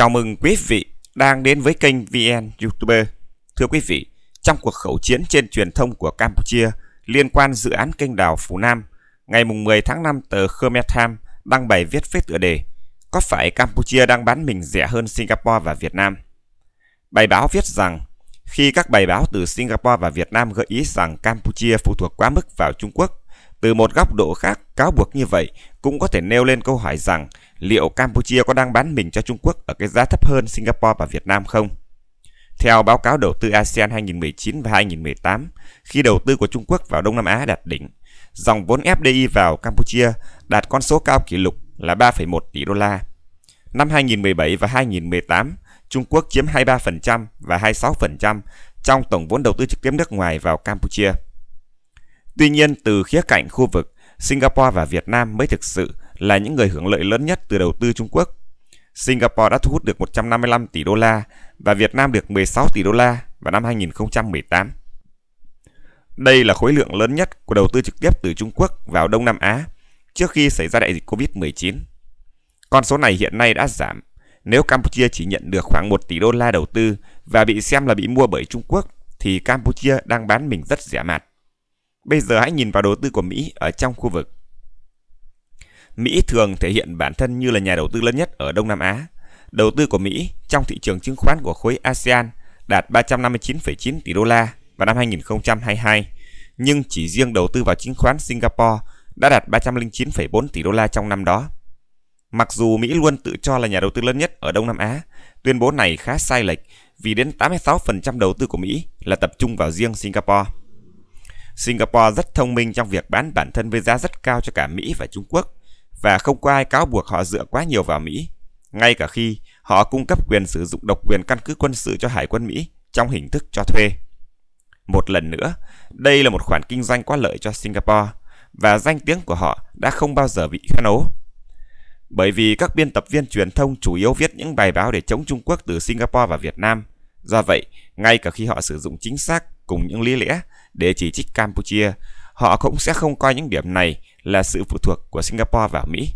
Chào mừng quý vị đang đến với kênh VN YouTuber. Thưa quý vị, trong cuộc khẩu chiến trên truyền thông của Campuchia liên quan dự án kênh đảo Phú Nam, ngày 10 tháng 5 tờ Khmer Time đăng bài viết với tựa đề Có phải Campuchia đang bán mình rẻ hơn Singapore và Việt Nam? Bài báo viết rằng khi các bài báo từ Singapore và Việt Nam gợi ý rằng Campuchia phụ thuộc quá mức vào Trung Quốc, từ một góc độ khác, cáo buộc như vậy cũng có thể nêu lên câu hỏi rằng liệu Campuchia có đang bán mình cho Trung Quốc ở cái giá thấp hơn Singapore và Việt Nam không? Theo báo cáo đầu tư ASEAN 2019 và 2018, khi đầu tư của Trung Quốc vào Đông Nam Á đạt đỉnh, dòng vốn FDI vào Campuchia đạt con số cao kỷ lục là 3,1 tỷ đô la. Năm 2017 và 2018, Trung Quốc chiếm 23% và 26% trong tổng vốn đầu tư trực tiếp nước ngoài vào Campuchia. Tuy nhiên, từ khía cạnh khu vực, Singapore và Việt Nam mới thực sự là những người hưởng lợi lớn nhất từ đầu tư Trung Quốc. Singapore đã thu hút được 155 tỷ đô la và Việt Nam được 16 tỷ đô la vào năm 2018. Đây là khối lượng lớn nhất của đầu tư trực tiếp từ Trung Quốc vào Đông Nam Á trước khi xảy ra đại dịch Covid-19. Con số này hiện nay đã giảm nếu Campuchia chỉ nhận được khoảng 1 tỷ đô la đầu tư và bị xem là bị mua bởi Trung Quốc thì Campuchia đang bán mình rất rẻ mạt. Bây giờ hãy nhìn vào đầu tư của Mỹ ở trong khu vực. Mỹ thường thể hiện bản thân như là nhà đầu tư lớn nhất ở Đông Nam Á. Đầu tư của Mỹ trong thị trường chứng khoán của khối ASEAN đạt 359,9 tỷ đô la vào năm 2022, nhưng chỉ riêng đầu tư vào chứng khoán Singapore đã đạt 309,4 tỷ đô la trong năm đó. Mặc dù Mỹ luôn tự cho là nhà đầu tư lớn nhất ở Đông Nam Á, tuyên bố này khá sai lệch vì đến 86% đầu tư của Mỹ là tập trung vào riêng Singapore. Singapore rất thông minh trong việc bán bản thân với giá rất cao cho cả Mỹ và Trung Quốc và không có ai cáo buộc họ dựa quá nhiều vào Mỹ, ngay cả khi họ cung cấp quyền sử dụng độc quyền căn cứ quân sự cho Hải quân Mỹ trong hình thức cho thuê. Một lần nữa, đây là một khoản kinh doanh có lợi cho Singapore và danh tiếng của họ đã không bao giờ bị khen ố. Bởi vì các biên tập viên truyền thông chủ yếu viết những bài báo để chống Trung Quốc từ Singapore và Việt Nam. Do vậy, ngay cả khi họ sử dụng chính xác cùng những lý lẽ để chỉ trích Campuchia, họ cũng sẽ không coi những điểm này là sự phụ thuộc của Singapore vào Mỹ.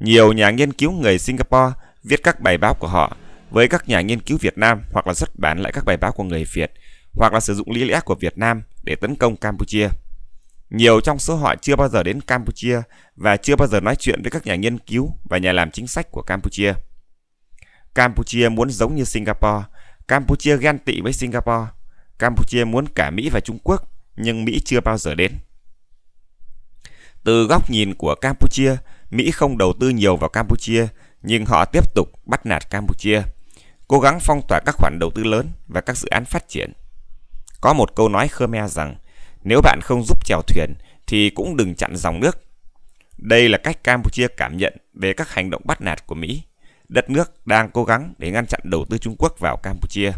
Nhiều nhà nghiên cứu người Singapore viết các bài báo của họ với các nhà nghiên cứu Việt Nam hoặc là xuất bản lại các bài báo của người Việt hoặc là sử dụng lý lẽ của Việt Nam để tấn công Campuchia. Nhiều trong số họ chưa bao giờ đến Campuchia và chưa bao giờ nói chuyện với các nhà nghiên cứu và nhà làm chính sách của Campuchia. Campuchia muốn giống như Singapore, Campuchia ghen tị với Singapore, Campuchia muốn cả Mỹ và Trung Quốc, nhưng Mỹ chưa bao giờ đến. Từ góc nhìn của Campuchia, Mỹ không đầu tư nhiều vào Campuchia, nhưng họ tiếp tục bắt nạt Campuchia, cố gắng phong tỏa các khoản đầu tư lớn và các dự án phát triển. Có một câu nói Khmer rằng, nếu bạn không giúp chèo thuyền thì cũng đừng chặn dòng nước. Đây là cách Campuchia cảm nhận về các hành động bắt nạt của Mỹ. Đất nước đang cố gắng để ngăn chặn đầu tư Trung Quốc vào Campuchia.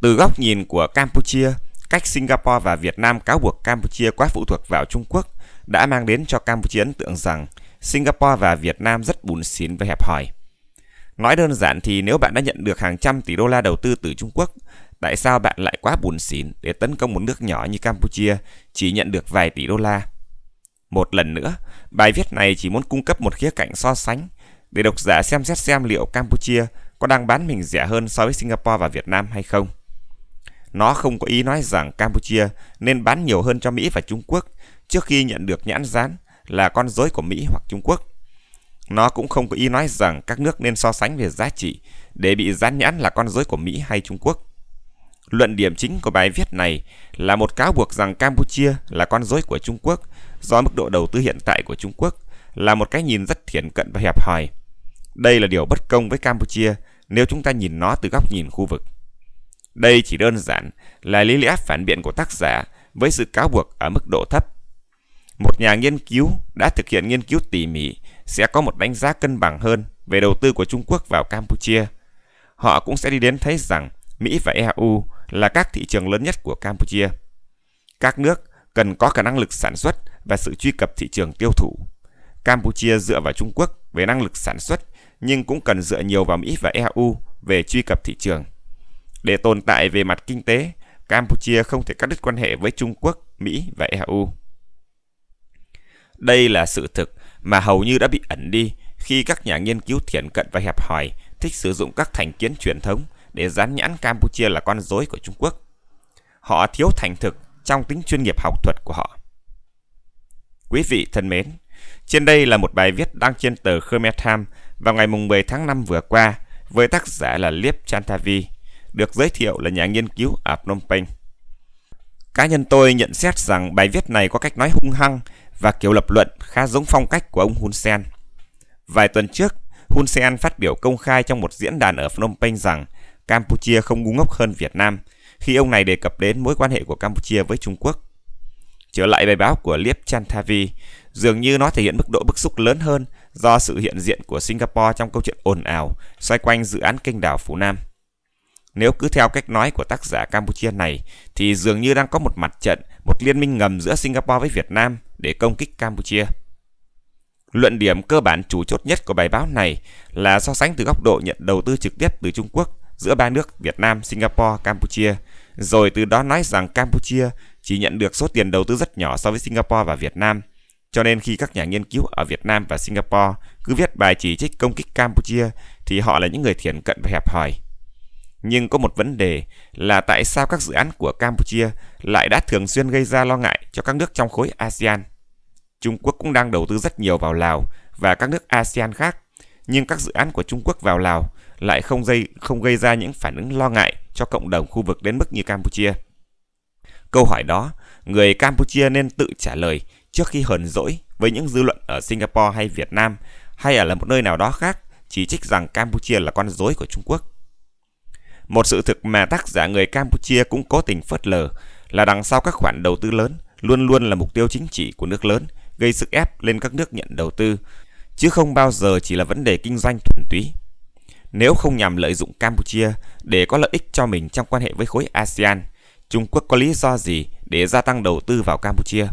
Từ góc nhìn của Campuchia, cách Singapore và Việt Nam cáo buộc Campuchia quá phụ thuộc vào Trung Quốc đã mang đến cho Campuchia ấn tượng rằng Singapore và Việt Nam rất bùn xỉn và hẹp hòi. Nói đơn giản thì nếu bạn đã nhận được hàng trăm tỷ đô la đầu tư từ Trung Quốc, tại sao bạn lại quá bùn xỉn để tấn công một nước nhỏ như Campuchia chỉ nhận được vài tỷ đô la? Một lần nữa, bài viết này chỉ muốn cung cấp một khía cạnh so sánh để độc giả xem xét xem liệu Campuchia có đang bán mình rẻ hơn so với Singapore và Việt Nam hay không. Nó không có ý nói rằng Campuchia nên bán nhiều hơn cho Mỹ và Trung Quốc trước khi nhận được nhãn dán là con rối của Mỹ hoặc Trung Quốc. Nó cũng không có ý nói rằng các nước nên so sánh về giá trị để bị dán nhãn là con rối của Mỹ hay Trung Quốc. Luận điểm chính của bài viết này là một cáo buộc rằng Campuchia là con rối của Trung Quốc do mức độ đầu tư hiện tại của Trung Quốc là một cái nhìn rất thiển cận và hẹp hòi. Đây là điều bất công với Campuchia nếu chúng ta nhìn nó từ góc nhìn khu vực. Đây chỉ đơn giản là lý lẽ phản biện của tác giả với sự cáo buộc ở mức độ thấp. Một nhà nghiên cứu đã thực hiện nghiên cứu tỉ mỉ sẽ có một đánh giá cân bằng hơn về đầu tư của Trung Quốc vào Campuchia. Họ cũng sẽ đi đến thấy rằng Mỹ và EU là các thị trường lớn nhất của Campuchia. Các nước cần có khả năng lực sản xuất và sự truy cập thị trường tiêu thụ. Campuchia dựa vào Trung Quốc về năng lực sản xuất nhưng cũng cần dựa nhiều vào Mỹ và EU về truy cập thị trường. Để tồn tại về mặt kinh tế, Campuchia không thể cắt đứt quan hệ với Trung Quốc, Mỹ và EU. Đây là sự thực mà hầu như đã bị ẩn đi khi các nhà nghiên cứu thiển cận và hẹp hòi thích sử dụng các thành kiến truyền thống để dán nhãn Campuchia là con rối của Trung Quốc. Họ thiếu thành thực trong tính chuyên nghiệp học thuật của họ. Quý vị thân mến, trên đây là một bài viết đăng trên tờ Khmer Time vào ngày 10 tháng 5 vừa qua với tác giả là Liếp Chantavi được giới thiệu là nhà nghiên cứu ở Phnom Penh. Cá nhân tôi nhận xét rằng bài viết này có cách nói hung hăng và kiểu lập luận khá giống phong cách của ông Hun Sen. Vài tuần trước, Hun Sen phát biểu công khai trong một diễn đàn ở Phnom Penh rằng Campuchia không ngu ngốc hơn Việt Nam khi ông này đề cập đến mối quan hệ của Campuchia với Trung Quốc. Trở lại bài báo của Liep Chanthavi, dường như nó thể hiện mức độ bức xúc lớn hơn do sự hiện diện của Singapore trong câu chuyện ồn ào xoay quanh dự án kênh đảo Phú Nam. Nếu cứ theo cách nói của tác giả Campuchia này thì dường như đang có một mặt trận, một liên minh ngầm giữa Singapore với Việt Nam để công kích Campuchia. Luận điểm cơ bản chủ chốt nhất của bài báo này là so sánh từ góc độ nhận đầu tư trực tiếp từ Trung Quốc giữa ba nước Việt Nam, Singapore, Campuchia, rồi từ đó nói rằng Campuchia chỉ nhận được số tiền đầu tư rất nhỏ so với Singapore và Việt Nam. Cho nên khi các nhà nghiên cứu ở Việt Nam và Singapore cứ viết bài chỉ trích công kích Campuchia thì họ là những người thiển cận và hẹp hòi. Nhưng có một vấn đề là tại sao các dự án của Campuchia lại đã thường xuyên gây ra lo ngại cho các nước trong khối ASEAN. Trung Quốc cũng đang đầu tư rất nhiều vào Lào và các nước ASEAN khác, nhưng các dự án của Trung Quốc vào Lào lại không gây không gây ra những phản ứng lo ngại cho cộng đồng khu vực đến mức như Campuchia. Câu hỏi đó, người Campuchia nên tự trả lời trước khi hờn dỗi với những dư luận ở Singapore hay Việt Nam hay ở là một nơi nào đó khác chỉ trích rằng Campuchia là con rối của Trung Quốc. Một sự thực mà tác giả người Campuchia cũng cố tình phớt lờ là đằng sau các khoản đầu tư lớn luôn luôn là mục tiêu chính trị của nước lớn, gây sức ép lên các nước nhận đầu tư, chứ không bao giờ chỉ là vấn đề kinh doanh thuần túy. Nếu không nhằm lợi dụng Campuchia để có lợi ích cho mình trong quan hệ với khối ASEAN, Trung Quốc có lý do gì để gia tăng đầu tư vào Campuchia?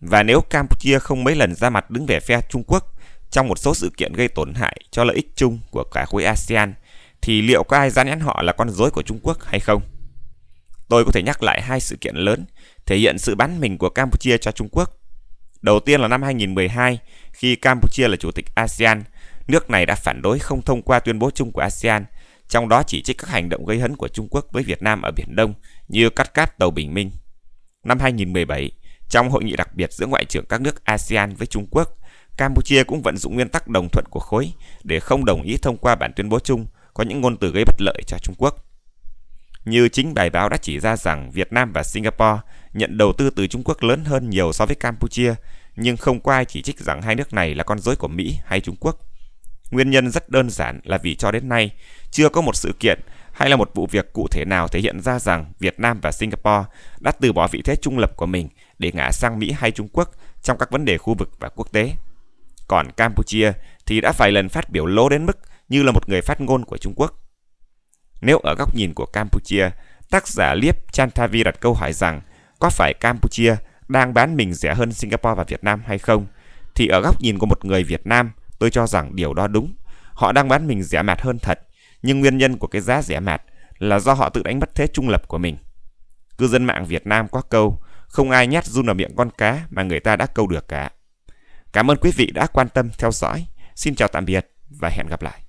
Và nếu Campuchia không mấy lần ra mặt đứng về phe Trung Quốc trong một số sự kiện gây tổn hại cho lợi ích chung của cả khối ASEAN – thì liệu có ai dán nhãn họ là con rối của Trung Quốc hay không? Tôi có thể nhắc lại hai sự kiện lớn thể hiện sự bán mình của Campuchia cho Trung Quốc. Đầu tiên là năm 2012, khi Campuchia là chủ tịch ASEAN, nước này đã phản đối không thông qua tuyên bố chung của ASEAN, trong đó chỉ trích các hành động gây hấn của Trung Quốc với Việt Nam ở Biển Đông như cắt cát tàu Bình Minh. Năm 2017, trong hội nghị đặc biệt giữa ngoại trưởng các nước ASEAN với Trung Quốc, Campuchia cũng vận dụng nguyên tắc đồng thuận của khối để không đồng ý thông qua bản tuyên bố chung có những ngôn từ gây bất lợi cho Trung Quốc. Như chính bài báo đã chỉ ra rằng Việt Nam và Singapore nhận đầu tư từ Trung Quốc lớn hơn nhiều so với Campuchia, nhưng không có chỉ trích rằng hai nước này là con rối của Mỹ hay Trung Quốc. Nguyên nhân rất đơn giản là vì cho đến nay chưa có một sự kiện hay là một vụ việc cụ thể nào thể hiện ra rằng Việt Nam và Singapore đã từ bỏ vị thế trung lập của mình để ngã sang Mỹ hay Trung Quốc trong các vấn đề khu vực và quốc tế. Còn Campuchia thì đã vài lần phát biểu lố đến mức như là một người phát ngôn của Trung Quốc. Nếu ở góc nhìn của Campuchia, tác giả liep Chantavi đặt câu hỏi rằng có phải Campuchia đang bán mình rẻ hơn Singapore và Việt Nam hay không? Thì ở góc nhìn của một người Việt Nam, tôi cho rằng điều đó đúng. Họ đang bán mình rẻ mạt hơn thật, nhưng nguyên nhân của cái giá rẻ mạt là do họ tự đánh mất thế trung lập của mình. Cư dân mạng Việt Nam có câu, không ai nhát run vào miệng con cá mà người ta đã câu được cả. Cảm ơn quý vị đã quan tâm theo dõi. Xin chào tạm biệt và hẹn gặp lại.